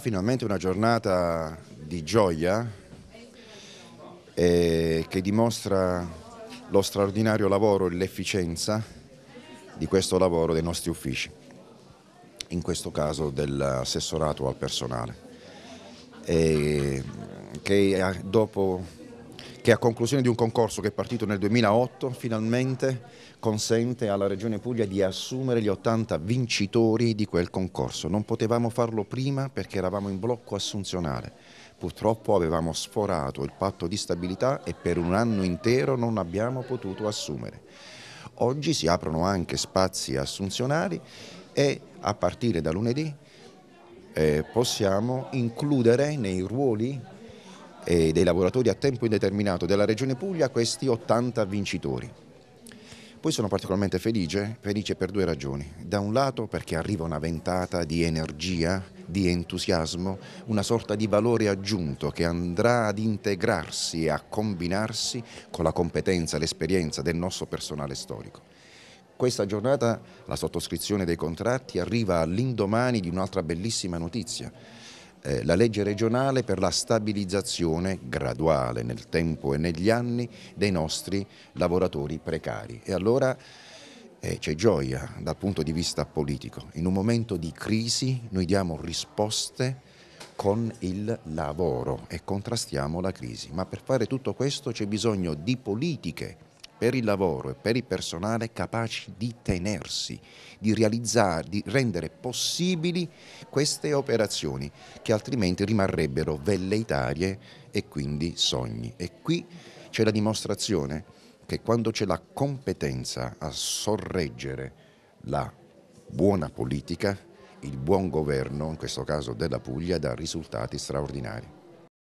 Finalmente una giornata di gioia eh, che dimostra lo straordinario lavoro e l'efficienza di questo lavoro dei nostri uffici, in questo caso dell'assessorato al personale, eh, che dopo che a conclusione di un concorso che è partito nel 2008 finalmente consente alla Regione Puglia di assumere gli 80 vincitori di quel concorso. Non potevamo farlo prima perché eravamo in blocco assunzionale. Purtroppo avevamo sforato il patto di stabilità e per un anno intero non abbiamo potuto assumere. Oggi si aprono anche spazi assunzionali e a partire da lunedì eh, possiamo includere nei ruoli e dei lavoratori a tempo indeterminato della Regione Puglia, questi 80 vincitori. Poi sono particolarmente felice, felice per due ragioni. Da un lato perché arriva una ventata di energia, di entusiasmo, una sorta di valore aggiunto che andrà ad integrarsi e a combinarsi con la competenza, l'esperienza del nostro personale storico. Questa giornata la sottoscrizione dei contratti arriva all'indomani di un'altra bellissima notizia eh, la legge regionale per la stabilizzazione graduale nel tempo e negli anni dei nostri lavoratori precari. E allora eh, c'è gioia dal punto di vista politico. In un momento di crisi noi diamo risposte con il lavoro e contrastiamo la crisi, ma per fare tutto questo c'è bisogno di politiche per il lavoro e per il personale capaci di tenersi, di realizzare, di rendere possibili queste operazioni che altrimenti rimarrebbero velleitarie e quindi sogni. E qui c'è la dimostrazione che quando c'è la competenza a sorreggere la buona politica, il buon governo, in questo caso della Puglia, dà risultati straordinari.